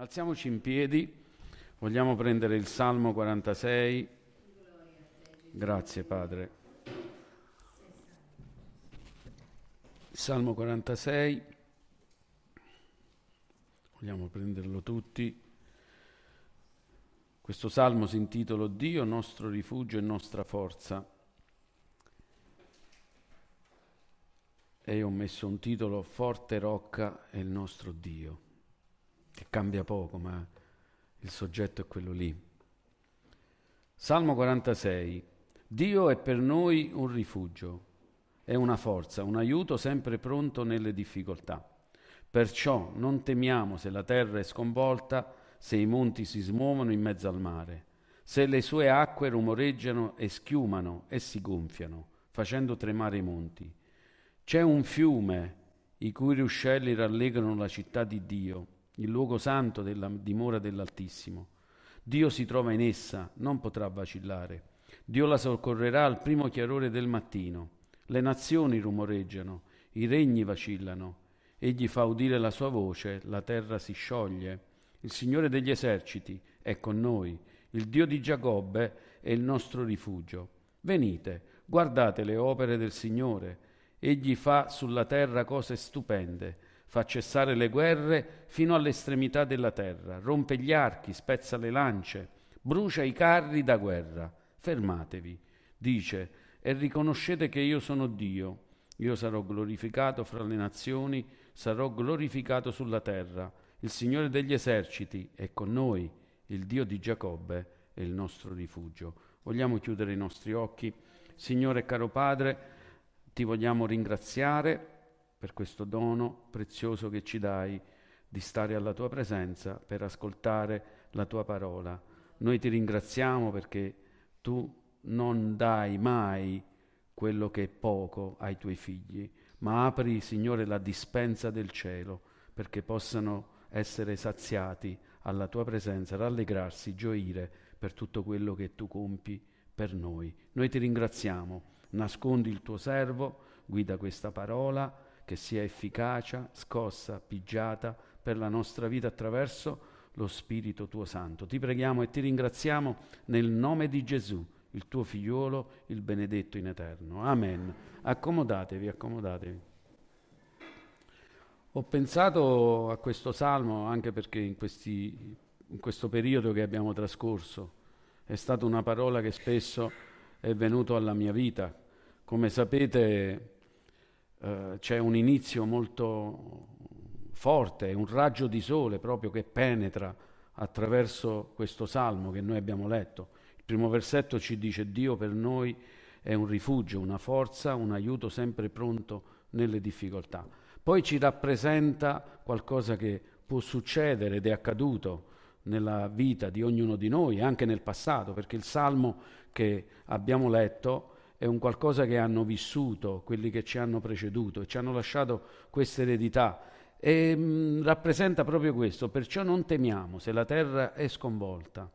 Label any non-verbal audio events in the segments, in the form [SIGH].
Alziamoci in piedi, vogliamo prendere il Salmo 46. Grazie Padre. Salmo 46, vogliamo prenderlo tutti. Questo salmo si intitola Dio, nostro rifugio e nostra forza. E io ho messo un titolo Forte rocca è il nostro Dio cambia poco, ma il soggetto è quello lì. Salmo 46. Dio è per noi un rifugio, è una forza, un aiuto sempre pronto nelle difficoltà. Perciò non temiamo se la terra è sconvolta, se i monti si smuovono in mezzo al mare, se le sue acque rumoreggiano e schiumano e si gonfiano, facendo tremare i monti. C'è un fiume i cui ruscelli rallegrano la città di Dio il luogo santo della dimora dell'Altissimo. Dio si trova in essa, non potrà vacillare. Dio la soccorrerà al primo chiarore del mattino. Le nazioni rumoreggiano, i regni vacillano. Egli fa udire la sua voce, la terra si scioglie. Il Signore degli eserciti è con noi. Il Dio di Giacobbe è il nostro rifugio. Venite, guardate le opere del Signore. Egli fa sulla terra cose stupende fa cessare le guerre fino all'estremità della terra, rompe gli archi, spezza le lance, brucia i carri da guerra. Fermatevi, dice, e riconoscete che io sono Dio. Io sarò glorificato fra le nazioni, sarò glorificato sulla terra. Il Signore degli eserciti è con noi, il Dio di Giacobbe è il nostro rifugio. Vogliamo chiudere i nostri occhi. Signore caro Padre, ti vogliamo ringraziare per questo dono prezioso che ci dai di stare alla tua presenza per ascoltare la tua parola. Noi ti ringraziamo perché tu non dai mai quello che è poco ai tuoi figli, ma apri, Signore, la dispensa del cielo perché possano essere saziati alla tua presenza, rallegrarsi, gioire per tutto quello che tu compi per noi. Noi ti ringraziamo, nascondi il tuo servo, guida questa parola che sia efficacia, scossa, pigiata per la nostra vita attraverso lo Spirito tuo Santo. Ti preghiamo e ti ringraziamo nel nome di Gesù, il tuo figliuolo, il benedetto in eterno. Amen. Accomodatevi, accomodatevi. Ho pensato a questo salmo anche perché in, questi, in questo periodo che abbiamo trascorso è stata una parola che spesso è venuta alla mia vita. Come sapete, eh, c'è un inizio molto forte, un raggio di sole proprio che penetra attraverso questo salmo che noi abbiamo letto. Il primo versetto ci dice Dio per noi è un rifugio, una forza, un aiuto sempre pronto nelle difficoltà. Poi ci rappresenta qualcosa che può succedere ed è accaduto nella vita di ognuno di noi, anche nel passato, perché il salmo che abbiamo letto è un qualcosa che hanno vissuto quelli che ci hanno preceduto e ci hanno lasciato questa eredità e ehm, mh, rappresenta proprio questo, perciò non temiamo se la terra è sconvolta,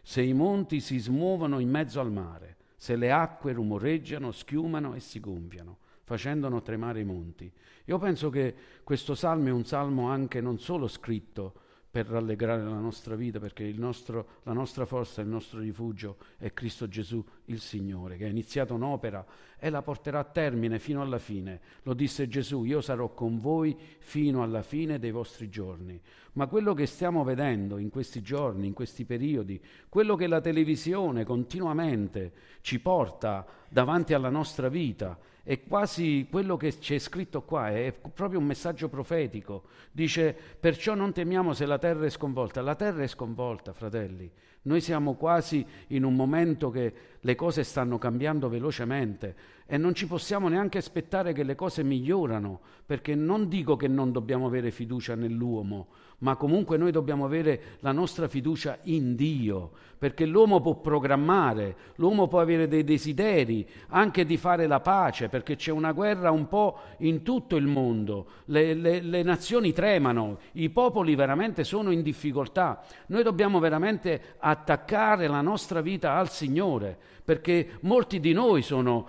se i monti si smuovono in mezzo al mare, se le acque rumoreggiano, schiumano e si gonfiano, facendano tremare i monti. Io penso che questo salmo è un salmo anche non solo scritto per rallegrare la nostra vita, perché nostro, la nostra forza, il nostro rifugio è Cristo Gesù il Signore, che ha iniziato un'opera e la porterà a termine fino alla fine. Lo disse Gesù, io sarò con voi fino alla fine dei vostri giorni. Ma quello che stiamo vedendo in questi giorni, in questi periodi, quello che la televisione continuamente ci porta davanti alla nostra vita, è quasi quello che c'è scritto qua, è proprio un messaggio profetico. Dice, perciò non temiamo se la terra è sconvolta. La terra è sconvolta, fratelli, noi siamo quasi in un momento che le cose stanno cambiando velocemente e non ci possiamo neanche aspettare che le cose migliorano, perché non dico che non dobbiamo avere fiducia nell'uomo, ma comunque noi dobbiamo avere la nostra fiducia in Dio, perché l'uomo può programmare, l'uomo può avere dei desideri anche di fare la pace, perché c'è una guerra un po' in tutto il mondo, le, le, le nazioni tremano, i popoli veramente sono in difficoltà, noi dobbiamo veramente attaccare la nostra vita al Signore, perché molti di noi sono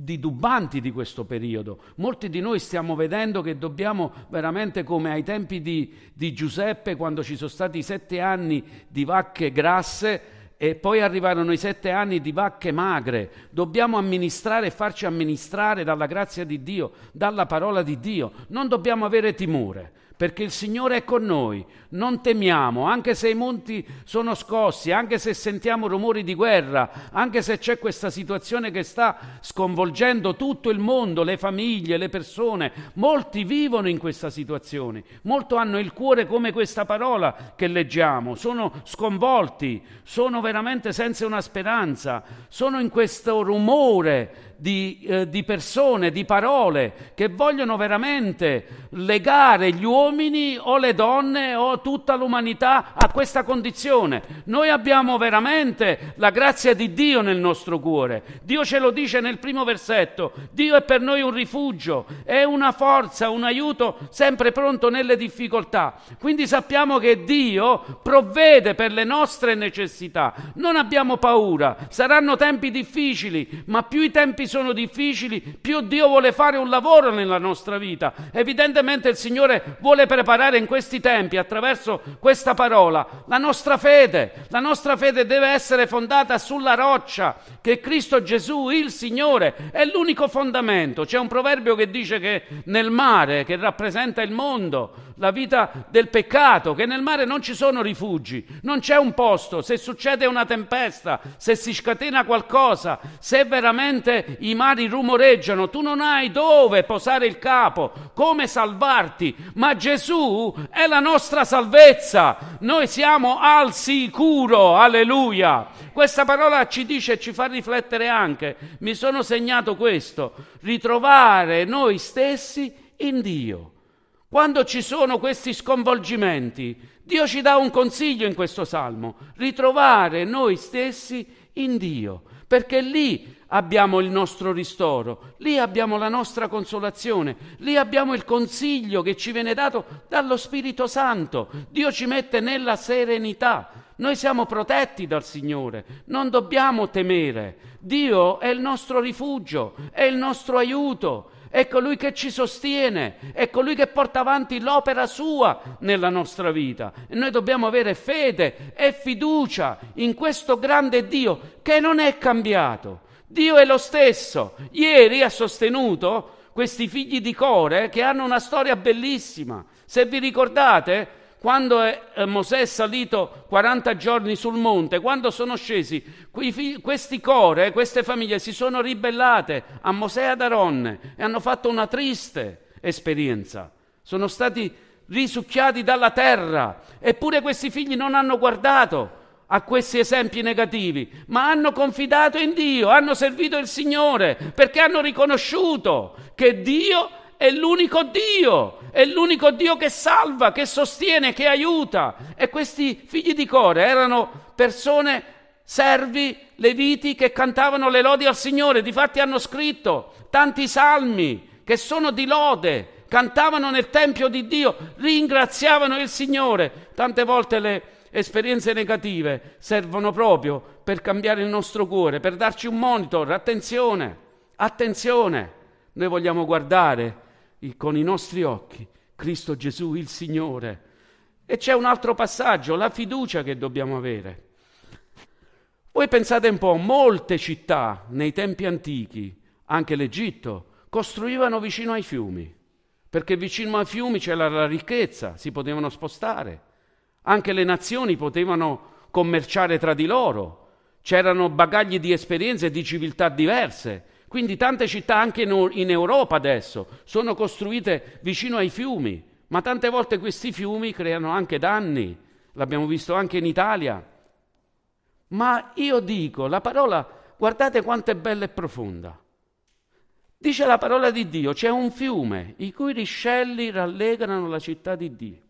di dubbanti di questo periodo. Molti di noi stiamo vedendo che dobbiamo veramente come ai tempi di, di Giuseppe, quando ci sono stati sette anni di vacche grasse, e poi arrivarono i sette anni di vacche magre. Dobbiamo amministrare e farci amministrare dalla grazia di Dio, dalla parola di Dio. Non dobbiamo avere timore perché il Signore è con noi. Non temiamo, anche se i monti sono scossi, anche se sentiamo rumori di guerra, anche se c'è questa situazione che sta sconvolgendo tutto il mondo, le famiglie, le persone. Molti vivono in questa situazione, molti hanno il cuore come questa parola che leggiamo, sono sconvolti, sono veramente senza una speranza, sono in questo rumore di, eh, di, persone, di parole che vogliono veramente legare gli uomini o le donne o tutta l'umanità a questa condizione. Noi abbiamo veramente la grazia di Dio nel nostro cuore. Dio ce lo dice nel primo versetto. Dio è per noi un rifugio, è una forza, un aiuto sempre pronto nelle difficoltà. Quindi sappiamo che Dio provvede per le nostre necessità. Non abbiamo paura, saranno tempi difficili, ma più i tempi sono difficili, più Dio vuole fare un lavoro nella nostra vita. Evidentemente il Signore vuole preparare in questi tempi, attraverso questa parola, la nostra fede. La nostra fede deve essere fondata sulla roccia che Cristo Gesù, il Signore, è l'unico fondamento. C'è un proverbio che dice che nel mare, che rappresenta il mondo, la vita del peccato, che nel mare non ci sono rifugi, non c'è un posto, se succede una tempesta, se si scatena qualcosa, se veramente i mari rumoreggiano, tu non hai dove posare il capo, come salvarti, ma Gesù è la nostra salvezza, noi siamo al sicuro, alleluia. Questa parola ci dice e ci fa riflettere anche, mi sono segnato questo, ritrovare noi stessi in Dio. Quando ci sono questi sconvolgimenti, Dio ci dà un consiglio in questo salmo, ritrovare noi stessi in Dio, perché lì abbiamo il nostro ristoro, lì abbiamo la nostra consolazione, lì abbiamo il consiglio che ci viene dato dallo Spirito Santo. Dio ci mette nella serenità. Noi siamo protetti dal Signore, non dobbiamo temere. Dio è il nostro rifugio, è il nostro aiuto è colui che ci sostiene, è colui che porta avanti l'opera sua nella nostra vita. E noi dobbiamo avere fede e fiducia in questo grande Dio che non è cambiato. Dio è lo stesso. Ieri ha sostenuto questi figli di Core che hanno una storia bellissima. Se vi ricordate, quando è, eh, Mosè è salito 40 giorni sul monte, quando sono scesi, questi core, queste famiglie si sono ribellate a Mosè e ad Aronne e hanno fatto una triste esperienza. Sono stati risucchiati dalla terra, eppure questi figli non hanno guardato a questi esempi negativi, ma hanno confidato in Dio, hanno servito il Signore, perché hanno riconosciuto che Dio è l'unico Dio, è l'unico Dio che salva, che sostiene, che aiuta. E questi figli di Core erano persone, servi, leviti che cantavano le lodi al Signore, difatti hanno scritto tanti salmi che sono di lode, cantavano nel Tempio di Dio, ringraziavano il Signore. Tante volte le esperienze negative servono proprio per cambiare il nostro cuore, per darci un monitor, attenzione, attenzione, noi vogliamo guardare con i nostri occhi Cristo Gesù il Signore. E c'è un altro passaggio, la fiducia che dobbiamo avere. Voi pensate un po', molte città nei tempi antichi, anche l'Egitto, costruivano vicino ai fiumi, perché vicino ai fiumi c'era la ricchezza, si potevano spostare, anche le nazioni potevano commerciare tra di loro, c'erano bagagli di esperienze e di civiltà diverse quindi tante città anche in Europa adesso sono costruite vicino ai fiumi, ma tante volte questi fiumi creano anche danni, l'abbiamo visto anche in Italia. Ma io dico, la parola, guardate quanto è bella e profonda. Dice la parola di Dio, c'è un fiume i cui riscelli rallegrano la città di Dio,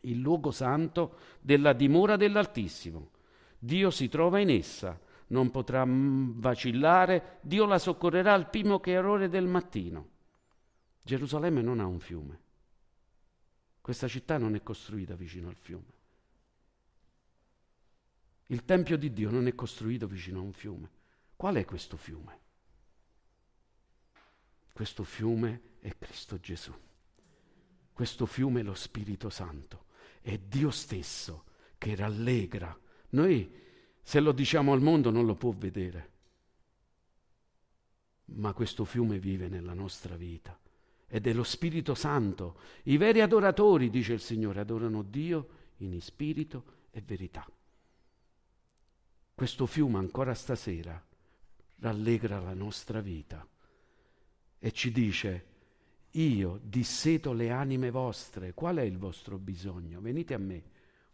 il luogo santo della dimora dell'Altissimo. Dio si trova in essa non potrà mm, vacillare, Dio la soccorrerà al primo che errore del mattino. Gerusalemme non ha un fiume, questa città non è costruita vicino al fiume. Il Tempio di Dio non è costruito vicino a un fiume. Qual è questo fiume? Questo fiume è Cristo Gesù. Questo fiume è lo Spirito Santo. È Dio stesso che rallegra. Noi se lo diciamo al mondo non lo può vedere. Ma questo fiume vive nella nostra vita ed è lo Spirito Santo. I veri adoratori, dice il Signore, adorano Dio in spirito e verità. Questo fiume ancora stasera rallegra la nostra vita e ci dice, io disseto le anime vostre, qual è il vostro bisogno? Venite a me,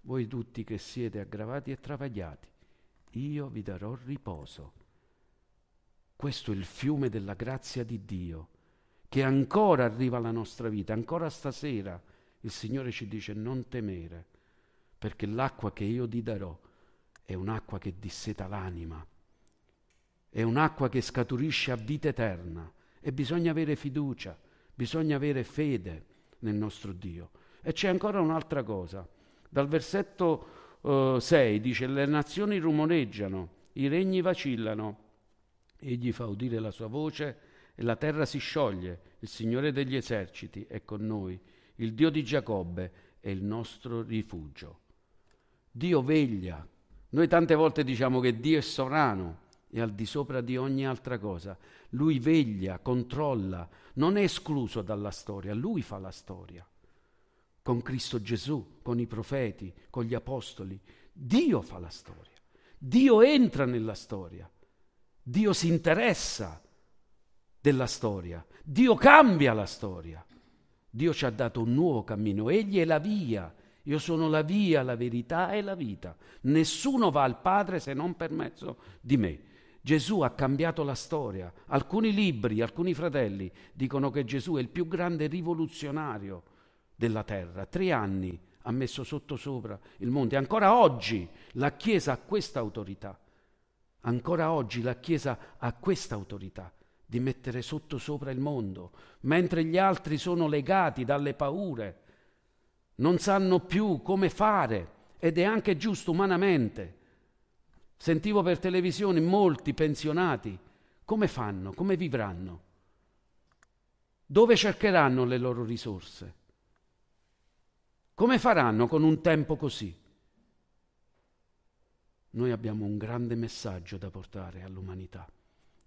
voi tutti che siete aggravati e travagliati io vi darò riposo. Questo è il fiume della grazia di Dio, che ancora arriva alla nostra vita, ancora stasera il Signore ci dice non temere, perché l'acqua che io ti darò è un'acqua che disseta l'anima, è un'acqua che scaturisce a vita eterna e bisogna avere fiducia, bisogna avere fede nel nostro Dio. E c'è ancora un'altra cosa. Dal versetto 6 dice le nazioni rumoreggiano, i regni vacillano, egli fa udire la sua voce e la terra si scioglie, il Signore degli eserciti è con noi, il Dio di Giacobbe è il nostro rifugio. Dio veglia. Noi tante volte diciamo che Dio è sovrano e al di sopra di ogni altra cosa. Lui veglia, controlla, non è escluso dalla storia, lui fa la storia con Cristo Gesù, con i profeti, con gli apostoli. Dio fa la storia, Dio entra nella storia, Dio si interessa della storia, Dio cambia la storia, Dio ci ha dato un nuovo cammino, Egli è la via, io sono la via, la verità e la vita, nessuno va al Padre se non per mezzo di me. Gesù ha cambiato la storia, alcuni libri, alcuni fratelli dicono che Gesù è il più grande rivoluzionario della terra. Tre anni ha messo sottosopra il mondo e ancora oggi la Chiesa ha questa autorità. Ancora oggi la Chiesa ha questa autorità di mettere sottosopra il mondo, mentre gli altri sono legati dalle paure, non sanno più come fare ed è anche giusto umanamente. Sentivo per televisione molti pensionati, come fanno, come vivranno, dove cercheranno le loro risorse? Come faranno con un tempo così? Noi abbiamo un grande messaggio da portare all'umanità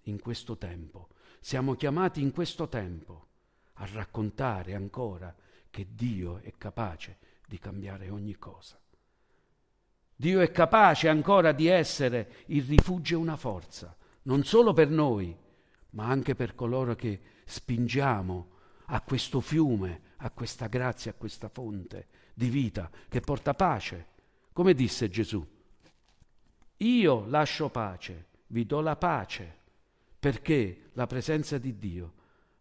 in questo tempo. Siamo chiamati in questo tempo a raccontare ancora che Dio è capace di cambiare ogni cosa. Dio è capace ancora di essere il rifugio e una forza, non solo per noi, ma anche per coloro che spingiamo a questo fiume, a questa grazia, a questa fonte di vita, che porta pace. Come disse Gesù, io lascio pace, vi do la pace, perché la presenza di Dio,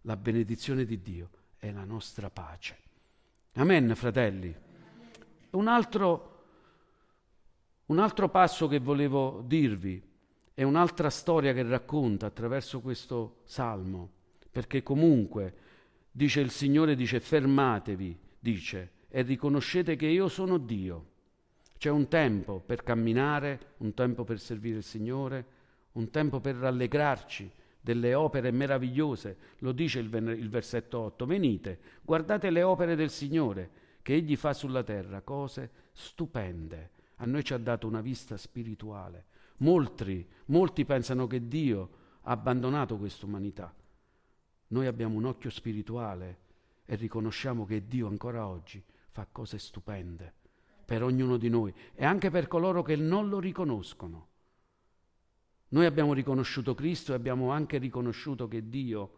la benedizione di Dio è la nostra pace. Amen, fratelli. Un altro, un altro passo che volevo dirvi è un'altra storia che racconta attraverso questo salmo, perché comunque dice il Signore, dice fermatevi, dice, e riconoscete che io sono Dio. C'è un tempo per camminare, un tempo per servire il Signore, un tempo per rallegrarci delle opere meravigliose, lo dice il, ven- il versetto 8, venite, guardate le opere del Signore che Egli fa sulla terra, cose stupende. A noi ci ha dato una vista spirituale. Molti, molti pensano che Dio ha abbandonato questa umanità. Noi abbiamo un occhio spirituale e riconosciamo che Dio ancora oggi fa cose stupende per ognuno di noi e anche per coloro che non lo riconoscono. Noi abbiamo riconosciuto Cristo e abbiamo anche riconosciuto che Dio,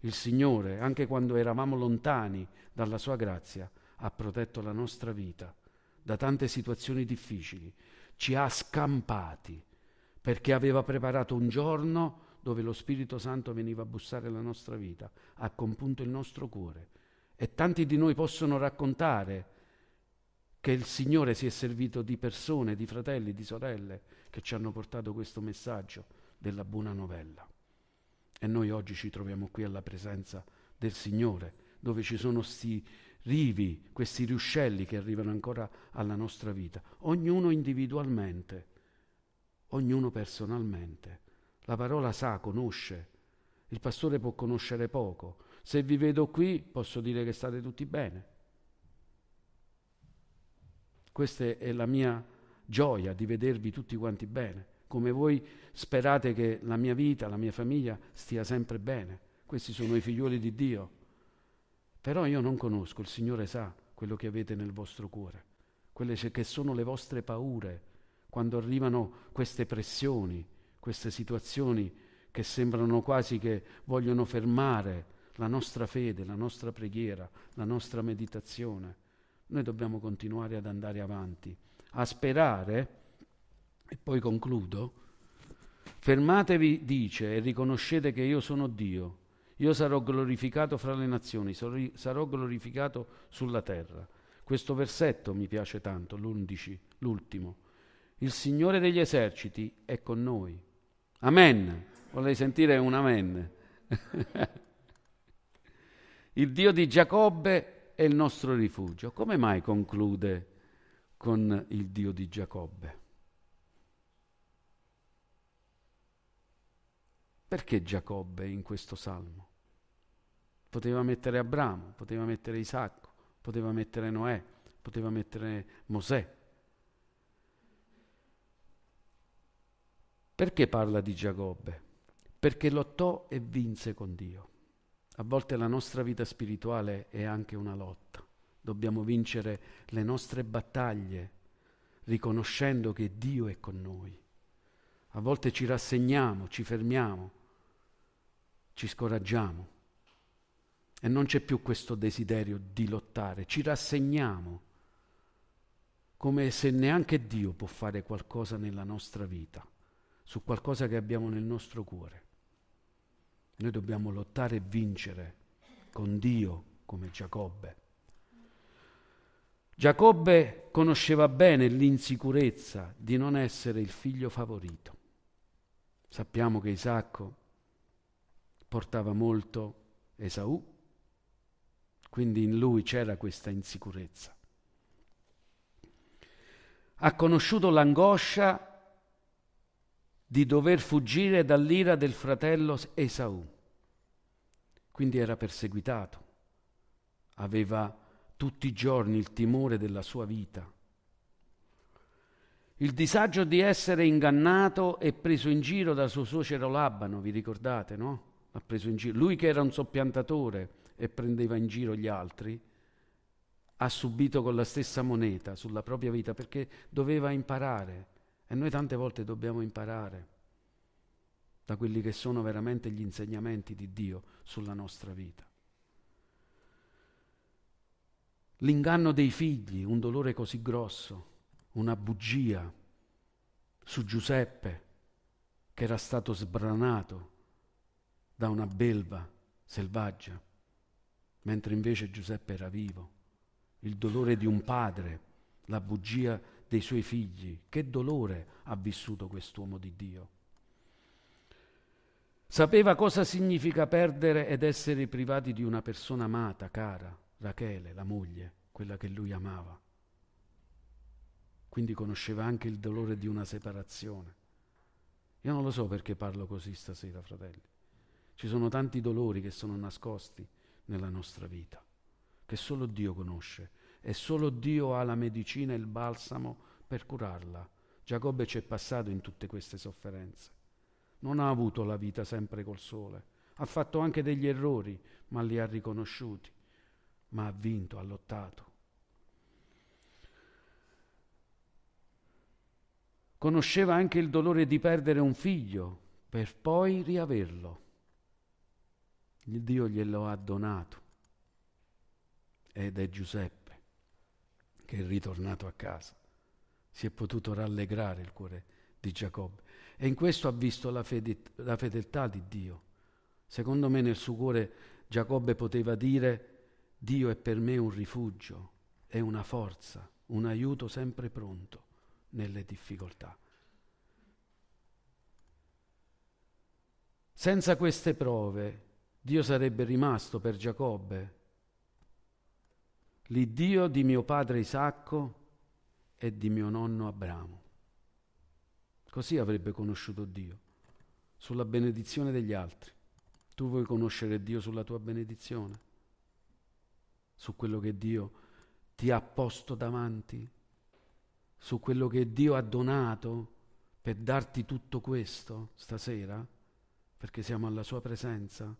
il Signore, anche quando eravamo lontani dalla sua grazia, ha protetto la nostra vita da tante situazioni difficili, ci ha scampati perché aveva preparato un giorno dove lo Spirito Santo veniva a bussare la nostra vita, ha compunto il nostro cuore e tanti di noi possono raccontare che il Signore si è servito di persone, di fratelli, di sorelle che ci hanno portato questo messaggio della buona novella. E noi oggi ci troviamo qui alla presenza del Signore, dove ci sono questi rivi, questi ruscelli che arrivano ancora alla nostra vita, ognuno individualmente, ognuno personalmente. La parola sa, conosce. Il pastore può conoscere poco, se vi vedo qui posso dire che state tutti bene. Questa è la mia gioia di vedervi tutti quanti bene, come voi sperate che la mia vita, la mia famiglia stia sempre bene. Questi sono i figlioli di Dio. Però io non conosco, il Signore sa quello che avete nel vostro cuore, quelle che sono le vostre paure quando arrivano queste pressioni, queste situazioni che sembrano quasi che vogliono fermare la nostra fede, la nostra preghiera, la nostra meditazione. Noi dobbiamo continuare ad andare avanti, a sperare, e poi concludo, fermatevi, dice, e riconoscete che io sono Dio, io sarò glorificato fra le nazioni, sarò glorificato sulla terra. Questo versetto mi piace tanto, l'undici, l'ultimo. Il Signore degli eserciti è con noi. Amen. Vorrei sentire un amen. [LAUGHS] Il Dio di Giacobbe è il nostro rifugio. Come mai conclude con il Dio di Giacobbe? Perché Giacobbe in questo salmo? Poteva mettere Abramo, poteva mettere Isacco, poteva mettere Noè, poteva mettere Mosè. Perché parla di Giacobbe? Perché lottò e vinse con Dio. A volte la nostra vita spirituale è anche una lotta. Dobbiamo vincere le nostre battaglie riconoscendo che Dio è con noi. A volte ci rassegniamo, ci fermiamo, ci scoraggiamo e non c'è più questo desiderio di lottare, ci rassegniamo come se neanche Dio può fare qualcosa nella nostra vita, su qualcosa che abbiamo nel nostro cuore. Noi dobbiamo lottare e vincere con Dio come Giacobbe. Giacobbe conosceva bene l'insicurezza di non essere il figlio favorito. Sappiamo che Isacco portava molto Esaù, quindi in lui c'era questa insicurezza. Ha conosciuto l'angoscia di dover fuggire dall'ira del fratello Esaù. Quindi era perseguitato, aveva tutti i giorni il timore della sua vita. Il disagio di essere ingannato e preso in giro dal suo suocero Labano, vi ricordate, no? L'ha preso in giro. Lui che era un soppiantatore e prendeva in giro gli altri, ha subito con la stessa moneta sulla propria vita perché doveva imparare e noi tante volte dobbiamo imparare da quelli che sono veramente gli insegnamenti di Dio sulla nostra vita. L'inganno dei figli, un dolore così grosso, una bugia su Giuseppe che era stato sbranato da una belva selvaggia, mentre invece Giuseppe era vivo. Il dolore di un padre, la bugia di dei suoi figli. Che dolore ha vissuto quest'uomo di Dio. Sapeva cosa significa perdere ed essere privati di una persona amata, cara, Rachele, la moglie, quella che lui amava. Quindi conosceva anche il dolore di una separazione. Io non lo so perché parlo così stasera, fratelli. Ci sono tanti dolori che sono nascosti nella nostra vita, che solo Dio conosce e solo Dio ha la medicina e il balsamo per curarla. Giacobbe ci è passato in tutte queste sofferenze. Non ha avuto la vita sempre col sole, ha fatto anche degli errori, ma li ha riconosciuti, ma ha vinto, ha lottato. Conosceva anche il dolore di perdere un figlio per poi riaverlo. Il Dio glielo ha donato ed è Giuseppe che è ritornato a casa. Si è potuto rallegrare il cuore di Giacobbe e in questo ha visto la, fedet- la fedeltà di Dio. Secondo me nel suo cuore Giacobbe poteva dire Dio è per me un rifugio, è una forza, un aiuto sempre pronto nelle difficoltà. Senza queste prove Dio sarebbe rimasto per Giacobbe l'Iddio di mio padre Isacco e di mio nonno Abramo. Così avrebbe conosciuto Dio, sulla benedizione degli altri. Tu vuoi conoscere Dio sulla tua benedizione, su quello che Dio ti ha posto davanti, su quello che Dio ha donato per darti tutto questo stasera, perché siamo alla sua presenza.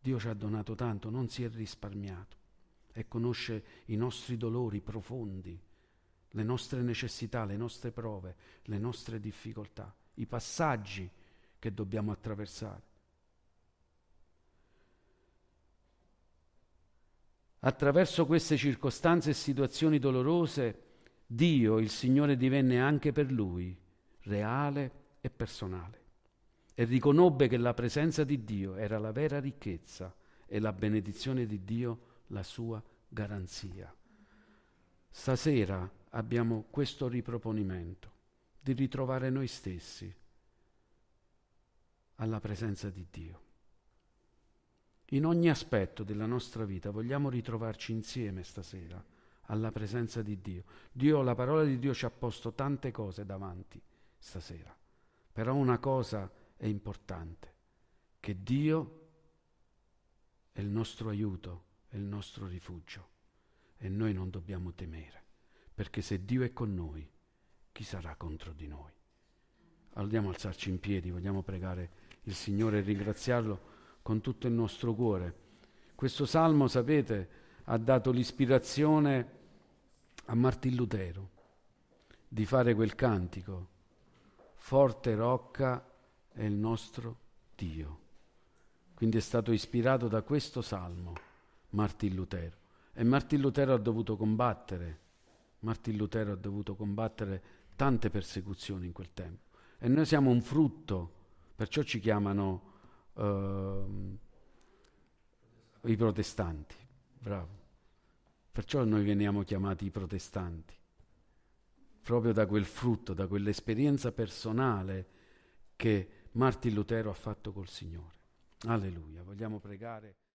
Dio ci ha donato tanto, non si è risparmiato e conosce i nostri dolori profondi, le nostre necessità, le nostre prove, le nostre difficoltà, i passaggi che dobbiamo attraversare. Attraverso queste circostanze e situazioni dolorose, Dio, il Signore, divenne anche per lui reale e personale e riconobbe che la presenza di Dio era la vera ricchezza e la benedizione di Dio la sua garanzia. Stasera abbiamo questo riproponimento di ritrovare noi stessi alla presenza di Dio. In ogni aspetto della nostra vita vogliamo ritrovarci insieme stasera alla presenza di Dio. Dio, la parola di Dio ci ha posto tante cose davanti stasera, però una cosa è importante, che Dio è il nostro aiuto è il nostro rifugio e noi non dobbiamo temere, perché se Dio è con noi, chi sarà contro di noi? Andiamo a alzarci in piedi, vogliamo pregare il Signore e ringraziarlo con tutto il nostro cuore. Questo salmo, sapete, ha dato l'ispirazione a Martin Lutero di fare quel cantico, forte rocca è il nostro Dio. Quindi è stato ispirato da questo salmo. Martin Lutero. E Martin Lutero ha dovuto combattere, Martin Lutero ha dovuto combattere tante persecuzioni in quel tempo. E noi siamo un frutto, perciò ci chiamano uh, i protestanti, bravo. Perciò noi veniamo chiamati i protestanti, proprio da quel frutto, da quell'esperienza personale che Martin Lutero ha fatto col Signore. Alleluia, vogliamo pregare.